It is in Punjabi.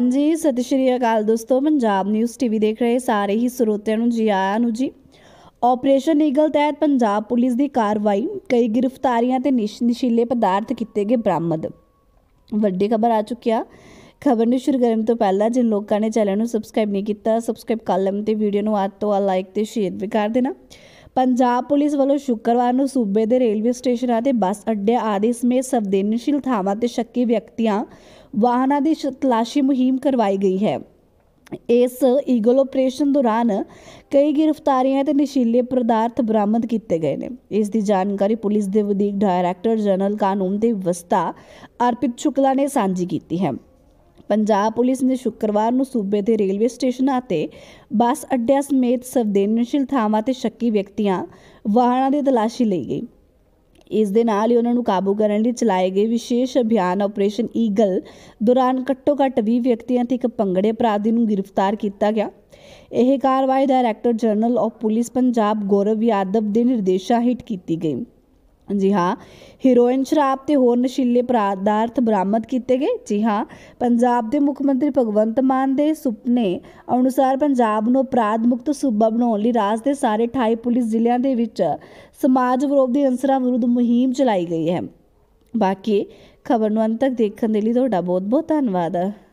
ਹਾਂਜੀ ਸਤਿ ਸ਼੍ਰੀ ਅਕਾਲ ਦੋਸਤੋ ਪੰਜਾਬ ਨਿਊਜ਼ ਟੀਵੀ ਦੇਖ ਰਹੇ ਸਾਰੇ ਹੀ ਸਰੋਤਿਆਂ ਨੂੰ ਜੀ ਆਇਆਂ ਨੂੰ ਜੀ ਆਪਰੇਸ਼ਨ ਈਗਲ ਤਹਿਤ ਪੰਜਾਬ ਪੁਲਿਸ ਦੀ ਕਾਰਵਾਈ ਕਈ ਗ੍ਰਿਫਤਾਰੀਆਂ ਤੇ ਨਸ਼ੀਲੇ ਪਦਾਰਥ ਕੀਤੇ ਗਏ ਬਰਾਮਦ ਵੱਡੀ ਖਬਰ ਆ ਚੁੱਕਿਆ ਖਬਰ ਨੂੰ ਸ਼ੁਰੂ ਕਰਨ ਤੋਂ ਪਹਿਲਾਂ ਜਿਨ ਲੋਕਾਂ ਨੇ ਚੈਨਲ ਨੂੰ ਸਬਸਕ੍ਰਾਈਬ ਨਹੀਂ ਕੀਤਾ ਸਬਸਕ੍ਰਾਈਬ ਕਰ ਲੈਣ ਤੇ ਵੀਡੀਓ ਨੂੰ ਆਦ ਤੋਂ ਆ ਲਾਈਕ ਤੇ ਸ਼ੇਅਰ ਵੀ ਕਰ ਦੇਣਾ ਪੰਜਾਬ ਪੁਲਿਸ ਵੱਲੋਂ ਸ਼ੁੱਕਰਵਾਰ ਨੂੰ ਸੂਬੇ ਦੇ ਰੇਲਵੇ ਸਟੇਸ਼ਨਾਂ ਤੇ ਬੱਸ ਅੱਡਿਆਂ ਆਦਿ ਸਮੇਤ ਸਵਦੇਨਸ਼ੀਲ ਥਾਵਾਂ ਤੇ ਸ਼ੱਕੀ ਵਿਅਕਤੀਆਂ ਵਾਹਨਾਂ ਦੀ ਤਲਾਸ਼ੀ ਮੁਹਿੰਮ ਕਰਵਾਈ ਗਈ ਹੈ ਇਸ ਈਗਲ ਆਪਰੇਸ਼ਨ ਦੌਰਾਨ ਕਈ ਗ੍ਰਿਫਤਾਰੀਆਂ ਤੇ ਨਸ਼ੀਲੇ ਪਦਾਰਥ ਬਰਾਮਦ ਕੀਤੇ ਗਏ ਨੇ ਇਸ ਦੀ ਜਾਣਕਾਰੀ ਪੁਲਿਸ ਦੇ ਵਧੀਕ ਡਾਇਰੈਕਟਰ ਜਨਰਲ ਕਾਨੂੰਨ ਦੇ ਵਸਤਾ ਅਰਪਿਤ ਸ਼ੁਕਲਾ ਨੇ ਸਾਂਝੀ ਕੀਤੀ ਹੈ ਪੰਜਾਬ ਪੁਲਿਸ ਨੇ ਸ਼ੁੱਕਰਵਾਰ ਨੂੰ ਸੂਬੇ ਦੇ ਰੇਲਵੇ ਸਟੇਸ਼ਨਾਂ ਅਤੇ ਬੱਸ ਅੱਡਿਆਂ ਸਮੇਤ ਸਵਦੇਨਸ਼ੀਲ ਥਾਵਾਂ ਤੇ ਸ਼ੱਕੀ ਵਿਅਕਤੀਆਂ ਵਾਹਨਾਂ ਦੀ ਤਲਾਸ਼ੀ ਲਈ ਗਈ ਇਸ ਦੇ ਨਾਲ ਹੀ ਉਹਨਾਂ ਨੂੰ ਕਾਬੂ ਕਰਨ ਲਈ ਚਲਾਏ ਗਏ ਵਿਸ਼ੇਸ਼ ਅਭਿਆਨ ਆਪਰੇਸ਼ਨ ਈਗਲ ਦੌਰਾਨ ਘੱਟੋ-ਘੱਟ 20 ਵਿਅਕਤੀਆਂ ਤੇ ਇੱਕ ਪੰਗੜੇ ਅਪਰਾਧੀ ਨੂੰ ਗ੍ਰਿਫਤਾਰ ਕੀਤਾ ਗਿਆ ਇਹ ਕਾਰਵਾਈ director general of police Punjab Gaurav Yadav ਦੇ ਨਿਰਦੇਸ਼ਾਂ ਹੇਠ ਕੀਤੀ ਗਈ ਜੀ ਹਾਂ ਹੀਰੋਇਨ ਸ਼ਰਾਬ ਤੇ ਹੋਰ ਨਸ਼ੀਲੇ ਪਦਾਰਥ ਬਰਾਮਦ ਕੀਤੇ ਗਏ ਜੀ ਹਾਂ ਪੰਜਾਬ ਦੇ ਮੁੱਖ ਮੰਤਰੀ ਭਗਵੰਤ ਮਾਨ ਦੇ ਸੁਪਨੇ ਅਨੁਸਾਰ ਪੰਜਾਬ ਨੂੰ ਅਪਰਾਧ ਮੁਕਤ ਸੂਬਾ ਬਣਾਉਣ ਲਈ ਰਾਜ ਦੇ ਸਾਰੇ 28 ਪੁਲਿਸ ਜ਼ਿਲ੍ਹਿਆਂ ਦੇ ਵਿੱਚ ਸਮਾਜ ਵਿਰੋਧੀ ਅੰਸਰਾਂ ਵਿਰੁੱਧ ਮੁਹਿੰਮ ਚਲਾਈ ਗਈ ਹੈ ਬਾਕੀ ਖਬਰ ਨੂੰ ਅੰਤ ਤੱਕ ਦੇਖਣ ਦੇ ਲਈ ਤੁਹਾਡਾ ਬਹੁਤ ਬਹੁਤ ਧੰਨਵਾਦ